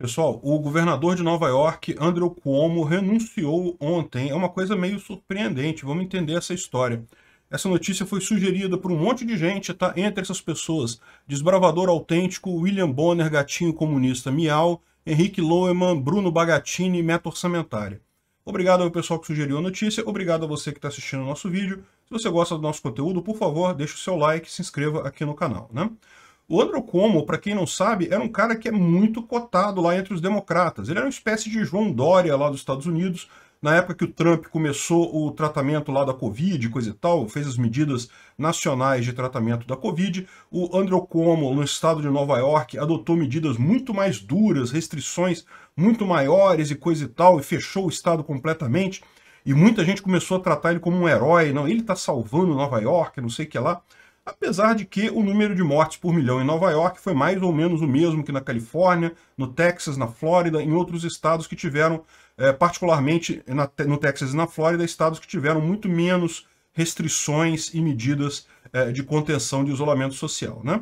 Pessoal, o governador de Nova York, Andrew Cuomo, renunciou ontem. É uma coisa meio surpreendente. Vamos entender essa história. Essa notícia foi sugerida por um monte de gente, tá? Entre essas pessoas, desbravador autêntico, William Bonner, gatinho comunista Miau, Henrique Loeman, Bruno Bagatini, meta orçamentária. Obrigado ao pessoal que sugeriu a notícia, obrigado a você que está assistindo o nosso vídeo. Se você gosta do nosso conteúdo, por favor, deixe o seu like e se inscreva aqui no canal, né? O Andrew Cuomo, para quem não sabe, era um cara que é muito cotado lá entre os democratas. Ele era uma espécie de João Dória lá dos Estados Unidos, na época que o Trump começou o tratamento lá da Covid, coisa e tal, fez as medidas nacionais de tratamento da Covid, o Andrew Cuomo, no estado de Nova York, adotou medidas muito mais duras, restrições muito maiores e coisa e tal, e fechou o estado completamente, e muita gente começou a tratar ele como um herói, não, ele está salvando Nova York, não sei o que lá apesar de que o número de mortes por milhão em Nova York foi mais ou menos o mesmo que na Califórnia, no Texas, na Flórida, em outros estados que tiveram, é, particularmente na, no Texas e na Flórida, estados que tiveram muito menos restrições e medidas é, de contenção de isolamento social. Né?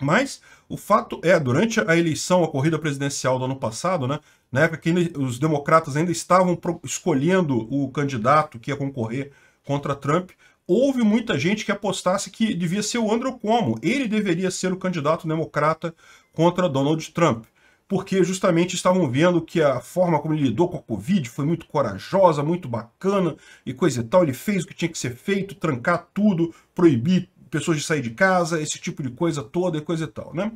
Mas o fato é, durante a eleição, a corrida presidencial do ano passado, né, na época que ainda, os democratas ainda estavam pro, escolhendo o candidato que ia concorrer contra Trump, houve muita gente que apostasse que devia ser o Andrew Cuomo. Ele deveria ser o candidato democrata contra Donald Trump. Porque justamente estavam vendo que a forma como ele lidou com a Covid foi muito corajosa, muito bacana e coisa e tal. Ele fez o que tinha que ser feito, trancar tudo, proibir pessoas de sair de casa, esse tipo de coisa toda e coisa e tal, né?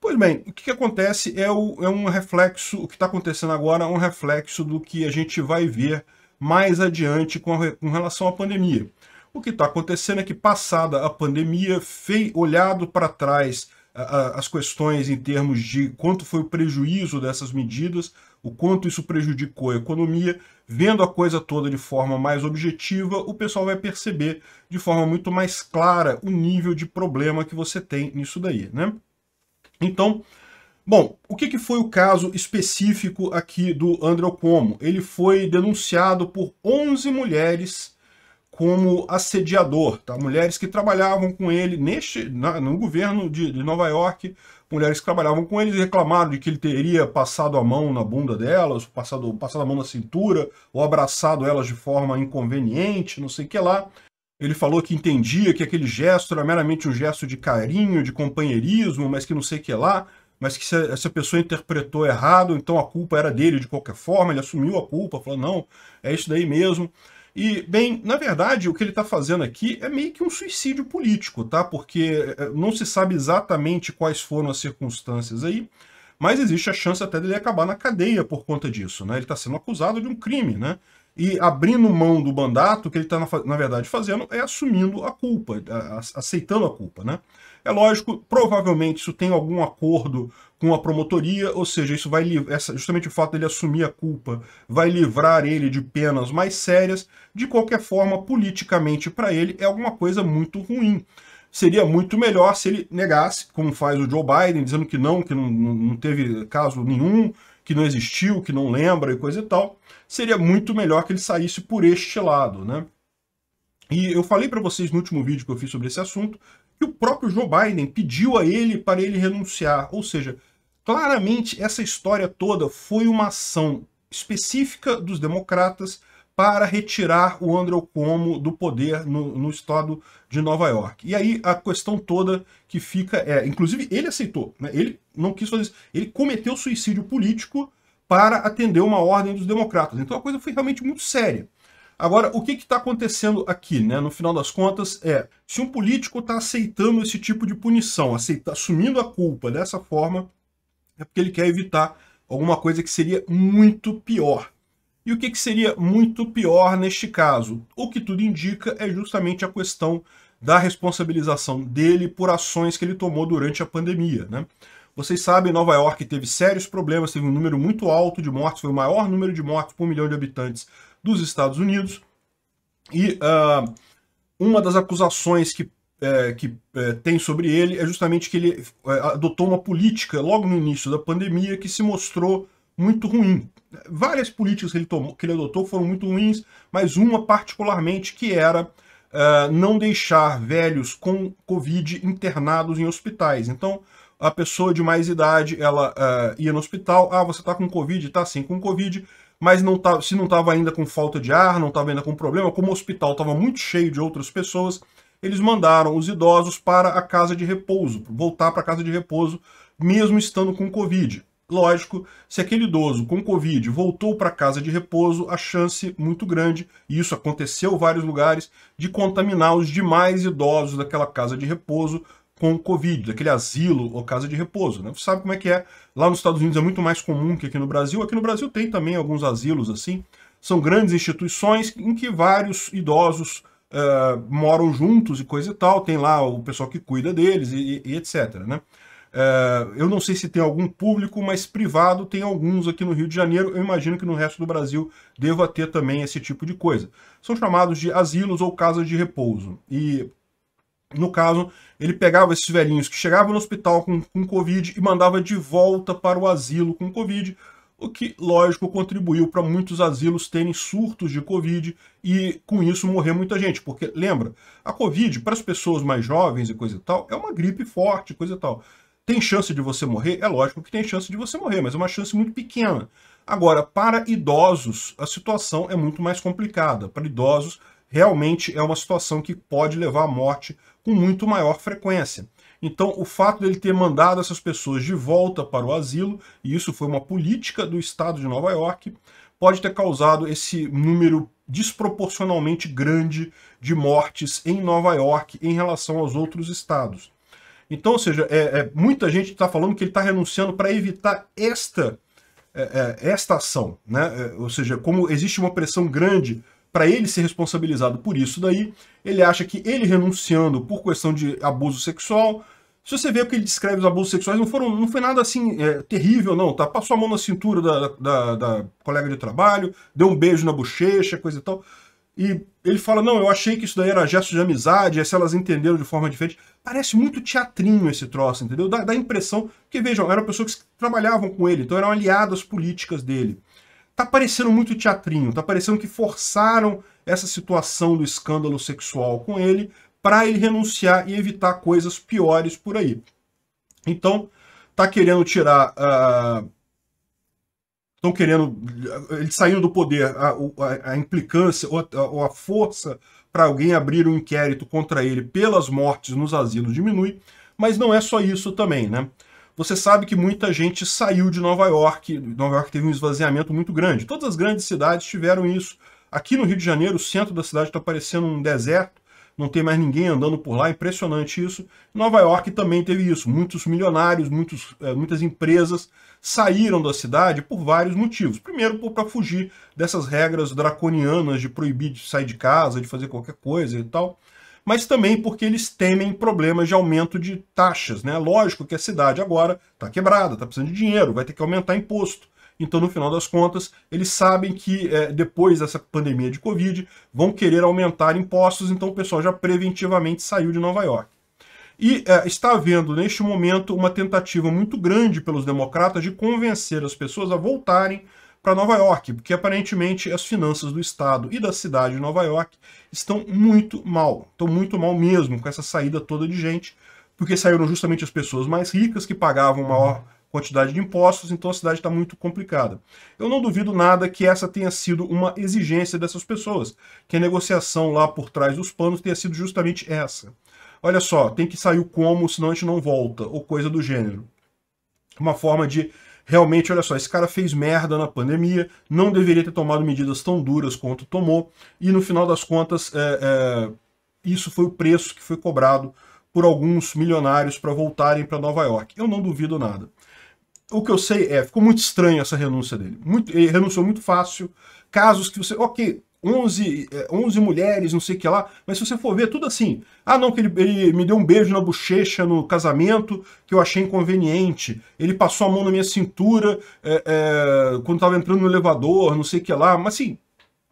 Pois bem, o que, que acontece é, o, é um reflexo, o que está acontecendo agora é um reflexo do que a gente vai ver mais adiante com, a, com relação à pandemia. O que está acontecendo é que, passada a pandemia, fei, olhado para trás a, a, as questões em termos de quanto foi o prejuízo dessas medidas, o quanto isso prejudicou a economia, vendo a coisa toda de forma mais objetiva, o pessoal vai perceber de forma muito mais clara o nível de problema que você tem nisso daí, né? Então, bom, o que, que foi o caso específico aqui do André Como? Ele foi denunciado por 11 mulheres como assediador, tá? Mulheres que trabalhavam com ele neste, na, no governo de, de, Nova York, mulheres que trabalhavam com ele reclamaram de que ele teria passado a mão na bunda delas, passado, passado a mão na cintura, ou abraçado elas de forma inconveniente, não sei o que lá. Ele falou que entendia que aquele gesto era meramente um gesto de carinho, de companheirismo, mas que não sei o que lá, mas que se pessoa interpretou errado, então a culpa era dele de qualquer forma, ele assumiu a culpa, falou, não, é isso daí mesmo. E, bem, na verdade, o que ele está fazendo aqui é meio que um suicídio político, tá? Porque eh, não se sabe exatamente quais foram as circunstâncias aí, mas existe a chance até dele acabar na cadeia por conta disso, né? Ele está sendo acusado de um crime, né? E abrindo mão do mandato, o que ele está, na, na, verdade, fazendo é assumindo a culpa, aceitando a culpa, né? É lógico, provavelmente isso tem algum acordo com a promotoria, ou seja, isso vai essa, justamente o fato dele assumir a culpa vai livrar ele de penas mais sérias. De qualquer forma, politicamente para ele é alguma coisa muito ruim. Seria muito melhor se ele negasse, como faz o Joe Biden, dizendo que não, que não, não teve caso nenhum, que não existiu, que não lembra e coisa e tal. Seria muito melhor que ele saísse por este lado, né? E eu falei para vocês no último vídeo que eu fiz sobre esse assunto que o próprio Joe Biden pediu a ele para ele renunciar. Ou seja, claramente essa história toda foi uma ação específica dos democratas para retirar o Andrew Cuomo do poder no, no, estado de Nova York. E aí a questão toda que fica é, inclusive ele aceitou, né? ele não quis fazer isso, ele cometeu suicídio político para atender uma ordem dos democratas. Então a coisa foi realmente muito séria. Agora, o que está acontecendo aqui? Né? No final das contas, é se um político está aceitando esse tipo de punição, aceita, assumindo a culpa dessa forma, é porque ele quer evitar alguma coisa que seria muito pior. E o que, que seria muito pior neste caso? O que tudo indica é justamente a questão da responsabilização dele por ações que ele tomou durante a pandemia. Né? Vocês sabem, Nova York teve sérios problemas, teve um número muito alto de mortes, foi o maior número de mortes por milhão de habitantes dos Estados Unidos. E uh, uma das acusações que, é, que é, tem sobre ele é justamente que ele é, adotou uma política logo no início da pandemia que se mostrou muito ruim. Várias políticas que ele, tomou, que ele adotou foram muito ruins, mas uma particularmente que era Uh, não deixar velhos com Covid internados em hospitais. Então, a pessoa de mais idade, ela uh, ia no hospital, ah, você está com Covid, está sim com Covid, mas não tá, se não estava ainda com falta de ar, não estava ainda com problema, como o hospital estava muito cheio de outras pessoas, eles mandaram os idosos para a casa de repouso, voltar para a casa de repouso, mesmo estando com Covid. Lógico, se aquele idoso com Covid voltou para a casa de repouso, a chance muito grande, e isso aconteceu em vários lugares, de contaminar os demais idosos daquela casa de repouso com Covid, daquele asilo ou casa de repouso. Né? Você sabe como é que é. Lá nos Estados Unidos é muito mais comum que aqui no Brasil. Aqui no Brasil tem também alguns asilos assim. São grandes instituições em que vários idosos uh, moram juntos e coisa e tal. Tem lá o pessoal que cuida deles e, e, e etc. Né? Uh, eu não sei se tem algum público, mas privado tem alguns aqui no Rio de Janeiro. Eu imagino que no resto do Brasil deva ter também esse tipo de coisa. São chamados de asilos ou casas de repouso. E no caso, ele pegava esses velhinhos que chegavam no hospital com, com Covid e mandava de volta para o asilo com Covid, o que, lógico, contribuiu para muitos asilos terem surtos de Covid e, com isso, morrer muita gente. Porque, lembra, a Covid, para as pessoas mais jovens e coisa e tal, é uma gripe forte, coisa e tal. Tem chance de você morrer? É lógico que tem chance de você morrer, mas é uma chance muito pequena. Agora, para idosos, a situação é muito mais complicada. Para idosos, realmente é uma situação que pode levar à morte com muito maior frequência. Então, o fato dele ter mandado essas pessoas de volta para o asilo, e isso foi uma política do estado de Nova York, pode ter causado esse número desproporcionalmente grande de mortes em Nova York em relação aos outros estados. Então, ou seja, é, é muita gente está falando que ele está renunciando para evitar esta, é, é, esta ação. Né? É, ou seja, como existe uma pressão grande para ele ser responsabilizado por isso daí, ele acha que ele renunciando por questão de abuso sexual, se você vê o que ele descreve os abusos sexuais, não, foram, não foi nada assim é, terrível, não, tá? Passou a mão na cintura da, da, da, colega de trabalho, deu um beijo na bochecha, coisa e tal. E ele fala, não, eu achei que isso daí era gesto de amizade, se elas entenderam de forma diferente. Parece muito teatrinho esse troço, entendeu? Dá, dá a impressão que, vejam, eram pessoas que trabalhavam com ele, então eram aliadas políticas dele tá parecendo muito teatrinho, tá parecendo que forçaram essa situação do escândalo sexual com ele para ele renunciar e evitar coisas piores por aí. Então, tá querendo tirar. Estão ah, querendo. Ele saindo do poder, a, a, a implicância ou a, ou a força para alguém abrir um inquérito contra ele pelas mortes nos asilos diminui, mas não é só isso também, né? Você sabe que muita gente saiu de Nova York. Nova York teve um esvaziamento muito grande. Todas as grandes cidades tiveram isso. Aqui no Rio de Janeiro, o centro da cidade está parecendo um deserto. Não tem mais ninguém andando por lá, impressionante isso. Nova York também teve isso. Muitos milionários, muitos, é, muitas empresas saíram da cidade por vários motivos. Primeiro, para fugir dessas regras draconianas de proibir de sair de casa, de fazer qualquer coisa e tal mas também porque eles temem problemas de aumento de taxas. Né? Lógico que a cidade agora está quebrada, está precisando de dinheiro, vai ter que aumentar imposto. Então, no final das contas, eles sabem que é, depois dessa pandemia de Covid vão querer aumentar impostos, então o pessoal já preventivamente saiu de Nova York. E é, está havendo, neste momento, uma tentativa muito grande pelos democratas de convencer as pessoas a voltarem para Nova York, porque aparentemente as finanças do estado e da cidade de Nova York estão muito mal, estão muito mal mesmo com essa saída toda de gente, porque saíram justamente as pessoas mais ricas que pagavam maior uhum. quantidade de impostos, então a cidade está muito complicada. Eu não duvido nada que essa tenha sido uma exigência dessas pessoas, que a negociação lá por trás dos panos tenha sido justamente essa. Olha só, tem que sair o como, senão a gente não volta, ou coisa do gênero. Uma forma de realmente, olha só, esse cara fez merda na pandemia, não deveria ter tomado medidas tão duras quanto tomou, e no final das contas, é, é, isso foi o preço que foi cobrado por alguns milionários para voltarem para Nova York. Eu não duvido nada. O que eu sei é, ficou muito estranho essa renúncia dele. Muito, ele renunciou muito fácil. Casos que você, ok, 11, 11 eh, mulheres, não sei o que lá. Mas se você for ver, tudo assim. Ah, não, que ele, ele me deu um beijo na bochecha no casamento, que eu achei inconveniente. Ele passou a mão na minha cintura é, é, quando estava entrando no elevador, não sei o que lá. Mas assim,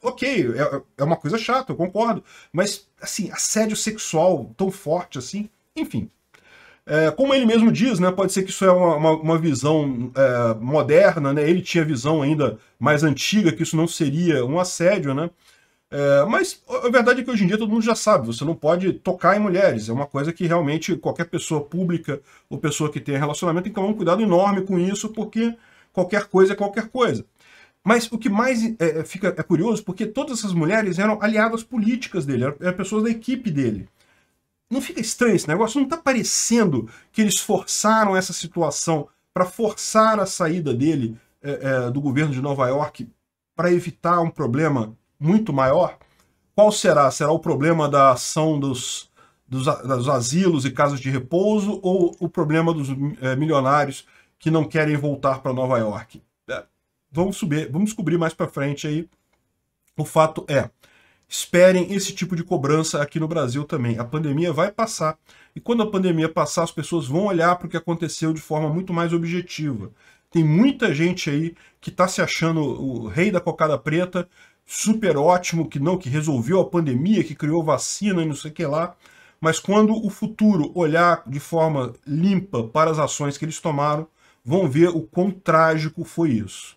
ok, é, é uma coisa chata, eu concordo. Mas assim, assédio sexual tão forte assim, enfim. É, como ele mesmo diz, né, pode ser que isso é uma, uma, uma visão é, moderna, né, ele tinha visão ainda mais antiga, que isso não seria um assédio, né? É, mas a verdade é que hoje em dia todo mundo já sabe, você não pode tocar em mulheres, é uma coisa que realmente qualquer pessoa pública ou pessoa que tenha relacionamento tem que tomar um cuidado enorme com isso, porque qualquer coisa é qualquer coisa. Mas o que mais é, fica é curioso, porque todas essas mulheres eram aliadas políticas dele, eram, eram pessoas da equipe dele. Não fica estranho esse negócio? Não está parecendo que eles forçaram essa situação para forçar a saída dele é, é, do governo de Nova York para evitar um problema muito maior? Qual será? Será o problema da ação dos, dos, dos asilos e casas de repouso ou o problema dos é, milionários que não querem voltar para Nova York? É, vamos, subir, vamos descobrir mais para frente aí. O fato é, esperem esse tipo de cobrança aqui no Brasil também. A pandemia vai passar. E quando a pandemia passar, as pessoas vão olhar para o que aconteceu de forma muito mais objetiva. Tem muita gente aí que está se achando o rei da cocada preta, super ótimo, que não, que resolveu a pandemia, que criou vacina e não sei o que lá. Mas quando o futuro olhar de forma limpa para as ações que eles tomaram, vão ver o quão trágico foi isso.